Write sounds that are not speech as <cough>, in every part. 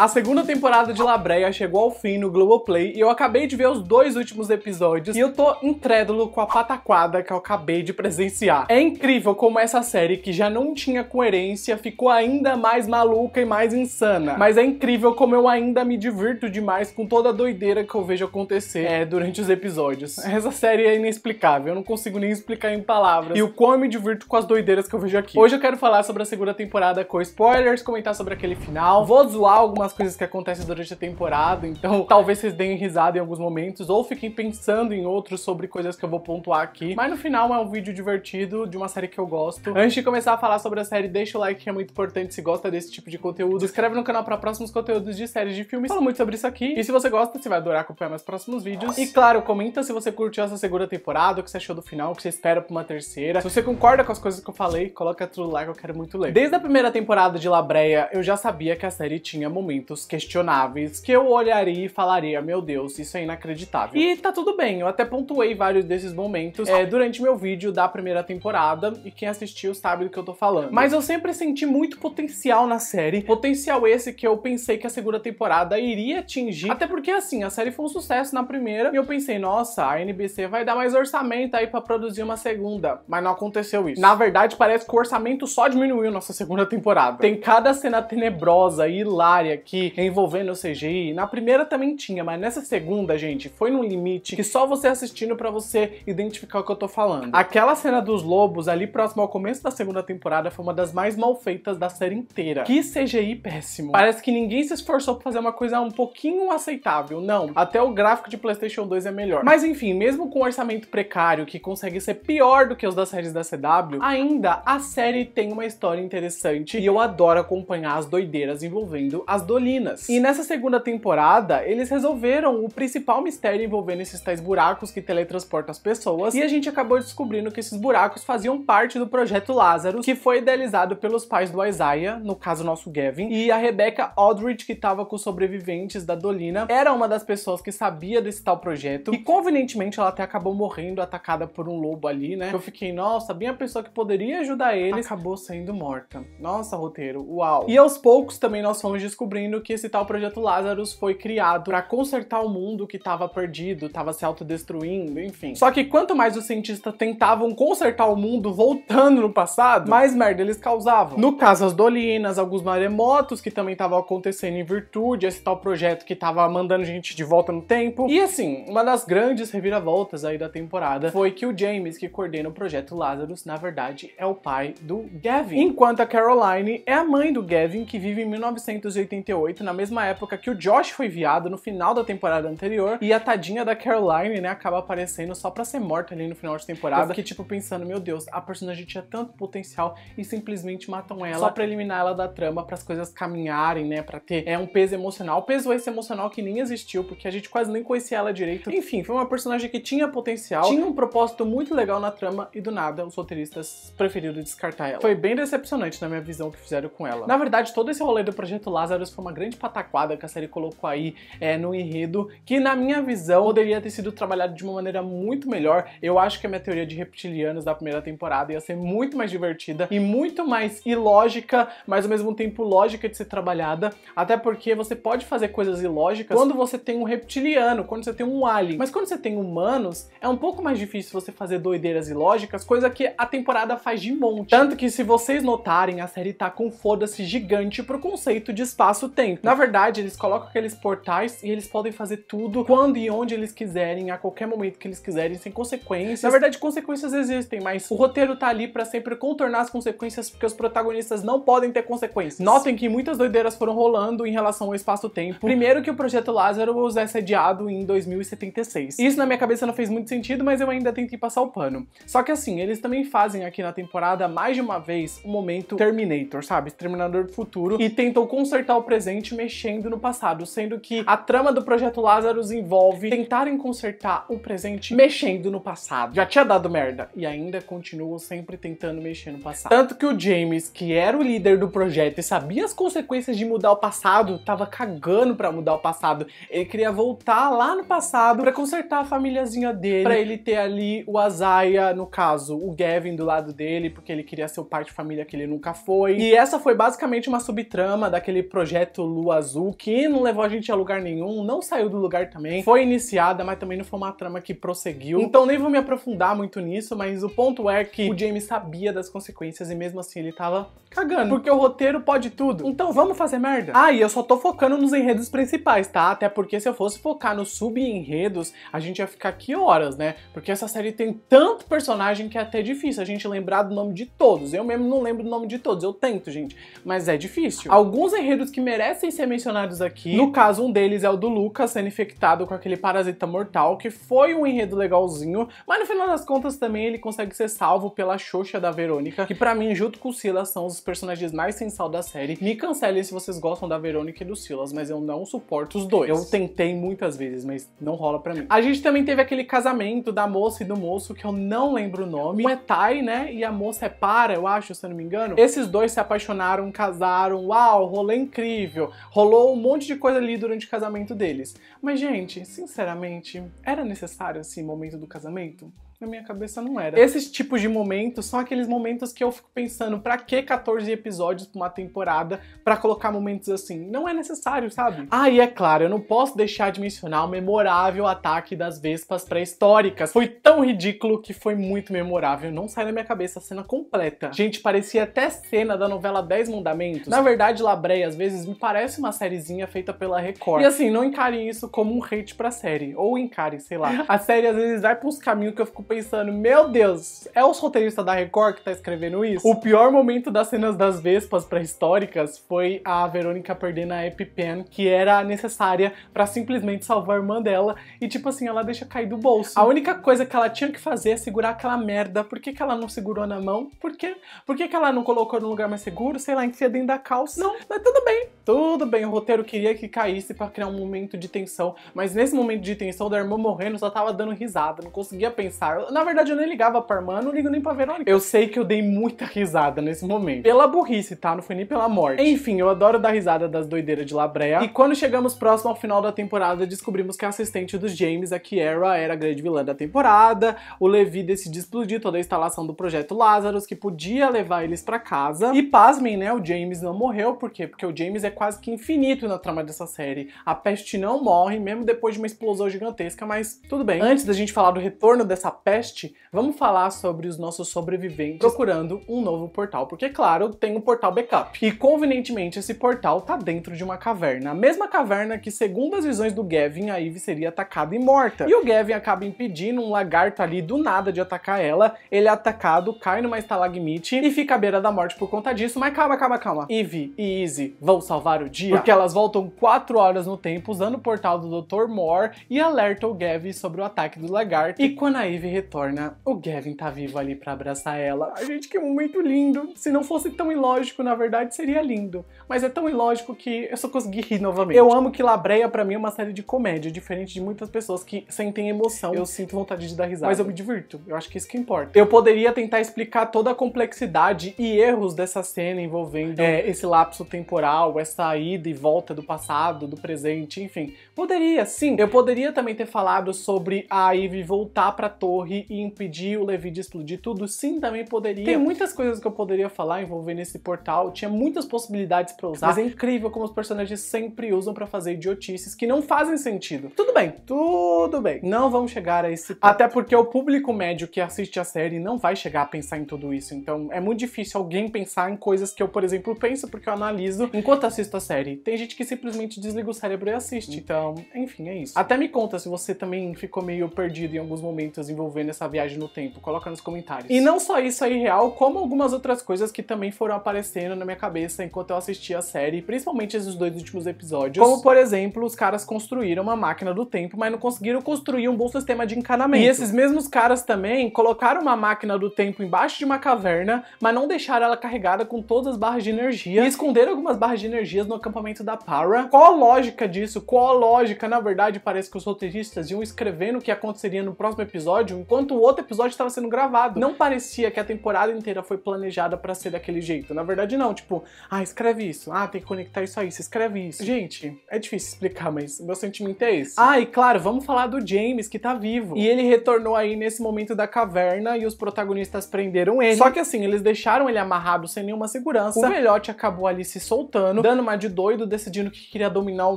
A segunda temporada de Labreia chegou ao fim no Globoplay e eu acabei de ver os dois últimos episódios e eu tô incrédulo com a pataquada que eu acabei de presenciar. É incrível como essa série, que já não tinha coerência, ficou ainda mais maluca e mais insana. Mas é incrível como eu ainda me divirto demais com toda a doideira que eu vejo acontecer é, durante os episódios. Essa série é inexplicável, eu não consigo nem explicar em palavras. E o quão eu me divirto com as doideiras que eu vejo aqui. Hoje eu quero falar sobre a segunda temporada com spoilers, comentar sobre aquele final, vou zoar algumas nas coisas que acontecem durante a temporada, então <laughs> talvez vocês deem risada em alguns momentos ou fiquem pensando em outros sobre coisas que eu vou pontuar aqui. Mas no final é um vídeo divertido de uma série que eu gosto. Antes de começar a falar sobre a série, deixa o like que é muito importante se gosta desse tipo de conteúdo. Se inscreve no canal para próximos conteúdos de séries de filmes. Falo muito sobre isso aqui. E se você gosta, você vai adorar acompanhar meus próximos vídeos. E claro, comenta se você curtiu essa segunda temporada, o que você achou do final, o que você espera pra uma terceira. Se você concorda com as coisas que eu falei, coloca tudo lá que eu quero muito ler. Desde a primeira temporada de Labreia, eu já sabia que a série tinha momentos questionáveis que eu olharia e falaria, meu Deus, isso é inacreditável. E tá tudo bem, eu até pontuei vários desses momentos é, durante meu vídeo da primeira temporada, e quem assistiu sabe do que eu tô falando. Mas eu sempre senti muito potencial na série, potencial esse que eu pensei que a segunda temporada iria atingir, até porque assim, a série foi um sucesso na primeira, e eu pensei, nossa, a NBC vai dar mais orçamento aí pra produzir uma segunda, mas não aconteceu isso. Na verdade, parece que o orçamento só diminuiu nossa segunda temporada. Tem cada cena tenebrosa e hilária aqui, envolvendo o CGI. Na primeira também tinha, mas nessa segunda, gente, foi num limite que só você assistindo para você identificar o que eu tô falando. Aquela cena dos lobos ali próximo ao começo da segunda temporada foi uma das mais mal feitas da série inteira. Que CGI péssimo. Parece que ninguém se esforçou pra fazer uma coisa um pouquinho aceitável. Não, até o gráfico de PlayStation 2 é melhor. Mas enfim, mesmo com um orçamento precário que consegue ser pior do que os das séries da CW, ainda a série tem uma história interessante e eu adoro acompanhar as doideiras envolvendo as Dolinas. E nessa segunda temporada, eles resolveram o principal mistério envolvendo esses tais buracos que teletransportam as pessoas, e a gente acabou descobrindo que esses buracos faziam parte do projeto Lázaro, que foi idealizado pelos pais do Isaiah, no caso nosso Gavin, e a Rebecca Aldrich, que estava com os sobreviventes da Dolina, era uma das pessoas que sabia desse tal projeto, e convenientemente ela até acabou morrendo atacada por um lobo ali, né? Eu fiquei, nossa, bem a pessoa que poderia ajudar eles, acabou sendo morta. Nossa, roteiro, uau. E aos poucos também nós fomos descobrindo descobrindo que esse tal projeto Lazarus foi criado para consertar o mundo que estava perdido, estava se autodestruindo, enfim. Só que quanto mais os cientistas tentavam consertar o mundo voltando no passado, mais merda eles causavam. No caso, as dolinas, alguns maremotos que também estavam acontecendo em virtude esse tal projeto que estava mandando gente de volta no tempo. E assim, uma das grandes reviravoltas aí da temporada foi que o James, que coordena o projeto Lazarus, na verdade é o pai do Gavin. Enquanto a Caroline é a mãe do Gavin, que vive em 1981 na mesma época que o Josh foi viado no final da temporada anterior, e a tadinha da Caroline, né, acaba aparecendo só pra ser morta ali no final de temporada. que fiquei, tipo, pensando, meu Deus, a personagem tinha tanto potencial e simplesmente matam ela só pra eliminar ela da trama, para as coisas caminharem, né, pra ter é, um peso emocional. Peso esse emocional que nem existiu, porque a gente quase nem conhecia ela direito. Enfim, foi uma personagem que tinha potencial, tinha um propósito muito legal na trama, e do nada os roteiristas preferiram descartar ela. Foi bem decepcionante na minha visão o que fizeram com ela. Na verdade, todo esse rolê do Projeto Lazarus foi foi uma grande pataquada que a série colocou aí é, no enredo, que na minha visão poderia ter sido trabalhado de uma maneira muito melhor. Eu acho que a minha teoria de reptilianos da primeira temporada ia ser muito mais divertida e muito mais ilógica, mas ao mesmo tempo lógica de ser trabalhada, até porque você pode fazer coisas ilógicas quando você tem um reptiliano, quando você tem um alien. Mas quando você tem humanos, é um pouco mais difícil você fazer doideiras ilógicas, coisa que a temporada faz de monte. Tanto que se vocês notarem, a série tá com foda-se gigante pro conceito de espaço tempo. Na verdade, eles colocam aqueles portais e eles podem fazer tudo quando e onde eles quiserem, a qualquer momento que eles quiserem, sem consequências. Na verdade, consequências existem, mas o roteiro tá ali para sempre contornar as consequências, porque os protagonistas não podem ter consequências. Notem que muitas doideiras foram rolando em relação ao espaço-tempo. Primeiro que o projeto Lazarus é sediado em 2076. Isso na minha cabeça não fez muito sentido, mas eu ainda tentei passar o pano. Só que assim, eles também fazem aqui na temporada mais de uma vez o momento Terminator, sabe? Terminador do Futuro, e tentam consertar o presente presente mexendo no passado, sendo que a trama do Projeto Lázaro envolve tentarem consertar o presente mexendo no passado. Já tinha dado merda e ainda continuam sempre tentando mexer no passado. Tanto que o James, que era o líder do projeto e sabia as consequências de mudar o passado, tava cagando para mudar o passado. Ele queria voltar lá no passado para consertar a famíliazinha dele, para ele ter ali o Azaia, no caso, o Gavin do lado dele, porque ele queria ser o pai de família que ele nunca foi. E essa foi basicamente uma subtrama daquele projeto projeto Lua Azul, que não levou a gente a lugar nenhum, não saiu do lugar também, foi iniciada, mas também não foi uma trama que prosseguiu. Então nem vou me aprofundar muito nisso, mas o ponto é que o James sabia das consequências e mesmo assim ele tava cagando, porque o roteiro pode tudo. Então vamos fazer merda? Ah, e eu só tô focando nos enredos principais, tá? Até porque se eu fosse focar nos sub-enredos, a gente ia ficar aqui horas, né? Porque essa série tem tanto personagem que é até difícil a gente lembrar do nome de todos. Eu mesmo não lembro do nome de todos, eu tento, gente, mas é difícil. Alguns enredos que me merecem ser mencionados aqui. No caso, um deles é o do Lucas sendo infectado com aquele parasita mortal, que foi um enredo legalzinho, mas no final das contas também ele consegue ser salvo pela Xoxa da Verônica, que para mim, junto com o Silas, são os personagens mais sal da série. Me cancelem se vocês gostam da Verônica e do Silas, mas eu não suporto os dois. Eu tentei muitas vezes, mas não rola para mim. A gente também teve aquele casamento da moça e do moço, que eu não lembro o nome. Um é Tai, né? E a moça é Para, eu acho, se eu não me engano. Esses dois se apaixonaram, casaram, uau, rolê incrível possível. Rolou um monte de coisa ali durante o casamento deles. Mas, gente, sinceramente, era necessário esse assim, momento do casamento? na minha cabeça não era. Esses tipos de momentos são aqueles momentos que eu fico pensando, para que 14 episódios pra uma temporada para colocar momentos assim? Não é necessário, sabe? Ah, e é claro, eu não posso deixar de mencionar o memorável ataque das Vespas pré-históricas. Foi tão ridículo que foi muito memorável, não sai da minha cabeça a cena completa. Gente, parecia até cena da novela 10 Mandamentos. Na verdade, Labreia às vezes me parece uma sériezinha feita pela Record. E assim, não encarem isso como um hate pra série, ou encarem, sei lá. A série às vezes vai pros caminhos que eu fico pensando, meu Deus, é o roteirista da Record que tá escrevendo isso? O pior momento das cenas das Vespas pré-históricas foi a Verônica perdendo a EpiPen, que era necessária para simplesmente salvar a irmã dela, e tipo assim, ela deixa cair do bolso. A única coisa que ela tinha que fazer é segurar aquela merda. Por que, que ela não segurou na mão? Por quê? Por que, que ela não colocou num lugar mais seguro? Sei lá, enfia dentro da calça. Não, mas tudo bem. Tudo bem, o roteiro queria que caísse para criar um momento de tensão, mas nesse momento de tensão da irmã morrendo, só tava dando risada, não conseguia pensar. Na verdade, eu nem ligava pra irmã, não ligo nem pra Verônica. Eu sei que eu dei muita risada nesse momento. Pela burrice, tá? Não foi nem pela morte. Enfim, eu adoro dar risada das doideiras de Labrea. E quando chegamos próximo ao final da temporada, descobrimos que a assistente dos James, a Kiera, era a grande vilã da temporada. O Levi decide explodir toda a instalação do projeto Lazarus, que podia levar eles para casa. E pasmem, né? O James não morreu, por quê? Porque o James é quase que infinito na trama dessa série. A peste não morre, mesmo depois de uma explosão gigantesca, mas tudo bem. Antes da gente falar do retorno dessa peste, vamos falar sobre os nossos sobreviventes procurando um novo portal, porque, claro, tem um portal backup. E, convenientemente, esse portal tá dentro de uma caverna. A mesma caverna que, segundo as visões do Gavin, a Eve seria atacada e morta. E o Gavin acaba impedindo um lagarto ali do nada de atacar ela, ele é atacado, cai numa estalagmite e fica à beira da morte por conta disso, mas calma, calma, calma. Eve e Izzy vão salvar salvar o dia, porque elas voltam 4 horas no tempo usando o portal do Dr. Moore e alertam o Gavin sobre o ataque do lagarto. E quando a Eve retorna, o Gavin tá vivo ali para abraçar ela. A gente, que momento lindo! Se não fosse tão ilógico, na verdade, seria lindo. Mas é tão ilógico que eu só consegui rir novamente. Eu amo que Labreia, para mim, é uma série de comédia, diferente de muitas pessoas que sentem emoção. Eu sinto vontade de dar risada. Mas eu me divirto. Eu acho que é isso que importa. Eu poderia tentar explicar toda a complexidade e erros dessa cena envolvendo é, esse lapso temporal, essa essa ida e volta do passado, do presente, enfim. Poderia, sim. Eu poderia também ter falado sobre a Ivy voltar pra torre e impedir o Levi de explodir tudo. Sim, também poderia. Tem muitas coisas que eu poderia falar envolvendo esse portal. Tinha muitas possibilidades para usar. Mas é incrível como os personagens sempre usam para fazer idiotices que não fazem sentido. Tudo bem, tudo bem. Não vamos chegar a esse ponto. Até porque o público médio que assiste a série não vai chegar a pensar em tudo isso. Então é muito difícil alguém pensar em coisas que eu, por exemplo, penso porque eu analiso enquanto assisto assisto a série. Tem gente que simplesmente desliga o cérebro e assiste. Hum. Então, enfim, é isso. Até me conta se você também ficou meio perdido em alguns momentos envolvendo essa viagem no tempo. Coloca nos comentários. E não só isso aí real, como algumas outras coisas que também foram aparecendo na minha cabeça enquanto eu assistia a série, principalmente esses dois últimos episódios. Como, por exemplo, os caras construíram uma máquina do tempo, mas não conseguiram construir um bom sistema de encanamento. E esses mesmos caras também colocaram uma máquina do tempo embaixo de uma caverna, mas não deixaram ela carregada com todas as barras de energia e esconderam algumas barras de energia dias no acampamento da Para. Qual a lógica disso? Qual a lógica? Na verdade, parece que os roteiristas iam escrevendo o que aconteceria no próximo episódio, enquanto o outro episódio estava sendo gravado. Não parecia que a temporada inteira foi planejada para ser daquele jeito. Na verdade, não. Tipo, ah, escreve isso. Ah, tem que conectar isso aí. Se Escreve isso. Gente, é difícil explicar, mas meu sentimento é esse. Ah, e claro, vamos falar do James, que tá vivo. E ele retornou aí nesse momento da caverna e os protagonistas prenderam ele. Só que assim, eles deixaram ele amarrado sem nenhuma segurança. O velhote acabou ali se soltando, dando mais de doido decidindo que queria dominar o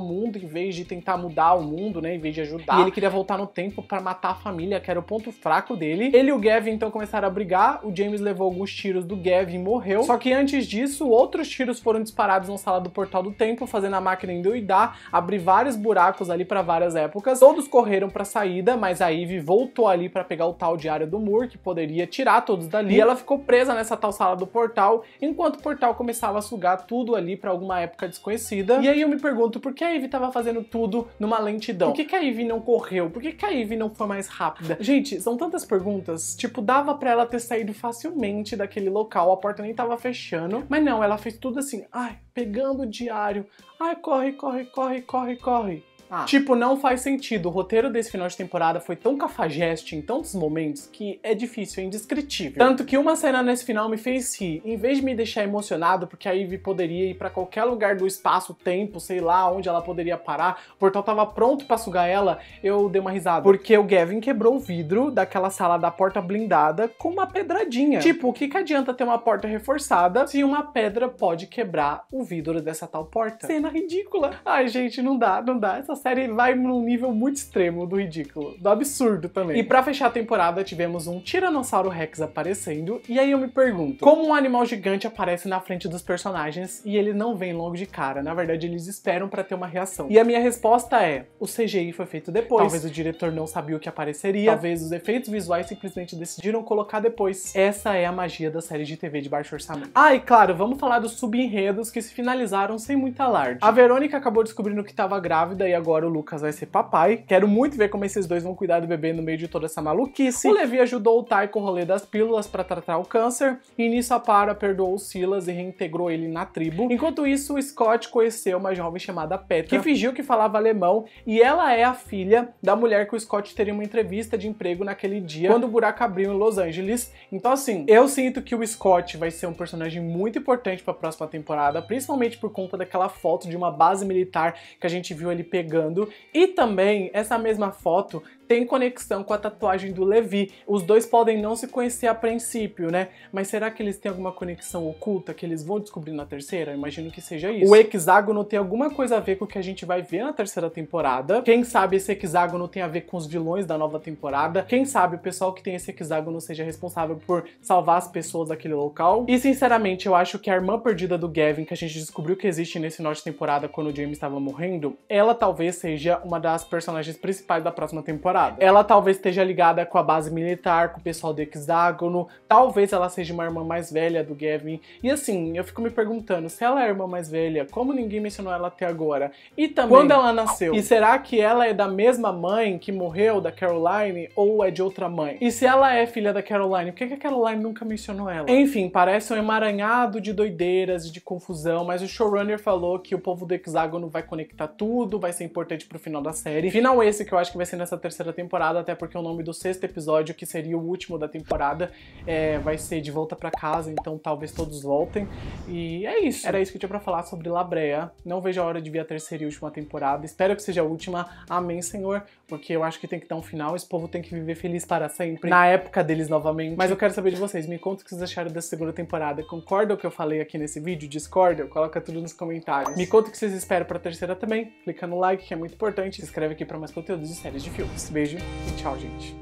mundo em vez de tentar mudar o mundo, né? Em vez de ajudar. E ele queria voltar no tempo para matar a família, que era o ponto fraco dele. Ele e o Gavin então começaram a brigar. O James levou alguns tiros do Gavin e morreu. Só que antes disso, outros tiros foram disparados na sala do portal do tempo, fazendo a máquina endoidar, abrir vários buracos ali para várias épocas. Todos correram para saída, mas a Eve voltou ali para pegar o tal diário do Moore, que poderia tirar todos dali. Hum. E ela ficou presa nessa tal sala do portal, enquanto o portal começava a sugar tudo ali para alguma época época desconhecida. E aí eu me pergunto por que a Ivy tava fazendo tudo numa lentidão? Por que, que a Ivy não correu? Por que, que a Ivy não foi mais rápida? Gente, são tantas perguntas. Tipo, dava para ela ter saído facilmente daquele local, a porta nem tava fechando. Mas não, ela fez tudo assim, ai, pegando o diário. Ai, corre, corre, corre, corre, corre. Ah. Tipo, não faz sentido. O roteiro desse final de temporada foi tão cafajeste em tantos momentos que é difícil, é indescritível. Tanto que uma cena nesse final me fez rir. Em vez de me deixar emocionado, porque a Ivy poderia ir para qualquer lugar do espaço-tempo, sei lá onde ela poderia parar, o portal tava pronto para sugar ela, eu dei uma risada. Porque o Gavin quebrou o vidro daquela sala da porta blindada com uma pedradinha. Tipo, o que, que adianta ter uma porta reforçada se uma pedra pode quebrar o vidro dessa tal porta? Cena ridícula. Ai, gente, não dá, não dá. Essa série vai num nível muito extremo do ridículo, do absurdo também. E para fechar a temporada, tivemos um Tiranossauro Rex aparecendo, e aí eu me pergunto, como um animal gigante aparece na frente dos personagens e ele não vem logo de cara? Na verdade, eles esperam para ter uma reação. E a minha resposta é, o CGI foi feito depois. Talvez o diretor não sabia o que apareceria, talvez os efeitos visuais simplesmente decidiram colocar depois. Essa é a magia da série de TV de baixo orçamento. Ah, e claro, vamos falar dos subenredos que se finalizaram sem muita alarde. A Verônica acabou descobrindo que estava grávida e agora agora o Lucas vai ser papai. Quero muito ver como esses dois vão cuidar do bebê no meio de toda essa maluquice. O Levi ajudou o Ty com o rolê das pílulas para tratar o câncer. E nisso a Para perdoou o Silas e reintegrou ele na tribo. Enquanto isso, o Scott conheceu uma jovem chamada Petra, que fingiu que falava alemão. E ela é a filha da mulher que o Scott teria uma entrevista de emprego naquele dia, quando o buraco abriu em Los Angeles. Então assim, eu sinto que o Scott vai ser um personagem muito importante para a próxima temporada, principalmente por conta daquela foto de uma base militar que a gente viu ele pegando chegando. E também essa mesma foto tem conexão com a tatuagem do Levi. Os dois podem não se conhecer a princípio, né? Mas será que eles têm alguma conexão oculta que eles vão descobrir na terceira? Eu imagino que seja isso. O hexágono tem alguma coisa a ver com o que a gente vai ver na terceira temporada. Quem sabe esse hexágono tem a ver com os vilões da nova temporada. Quem sabe o pessoal que tem esse hexágono seja responsável por salvar as pessoas daquele local. E sinceramente, eu acho que a irmã perdida do Gavin, que a gente descobriu que existe nesse norte de temporada quando o James estava morrendo, ela talvez seja uma das personagens principais da próxima temporada ela talvez esteja ligada com a base militar, com o pessoal do Hexágono, talvez ela seja uma irmã mais velha do Gavin. E assim, eu fico me perguntando, se ela é a irmã mais velha, como ninguém mencionou ela até agora? E também, quando ela nasceu? E será que ela é da mesma mãe que morreu, da Caroline, ou é de outra mãe? E se ela é filha da Caroline, por que, que a Caroline nunca mencionou ela? Enfim, parece um emaranhado de doideiras e de confusão, mas o showrunner falou que o povo do Hexágono vai conectar tudo, vai ser importante pro final da série. Final esse que eu acho que vai ser nessa terceira terceira temporada, até porque o nome do sexto episódio, que seria o último da temporada, é, vai ser De Volta para Casa, então talvez todos voltem. E é isso. Era isso que eu tinha pra falar sobre Labrea. Não vejo a hora de vir a terceira e última temporada. Espero que seja a última. Amém, Senhor. Porque eu acho que tem que dar um final. Esse povo tem que viver feliz para sempre. Na época deles novamente. Mas eu quero saber de vocês. Me conta o que vocês acharam dessa segunda temporada. Concordam o que eu falei aqui nesse vídeo? Discordam? Coloca tudo nos comentários. Me conta o que vocês esperam pra terceira também. Clica no like, que é muito importante. Se inscreve aqui para mais conteúdos e séries de filmes. Beijo e tchau, gente.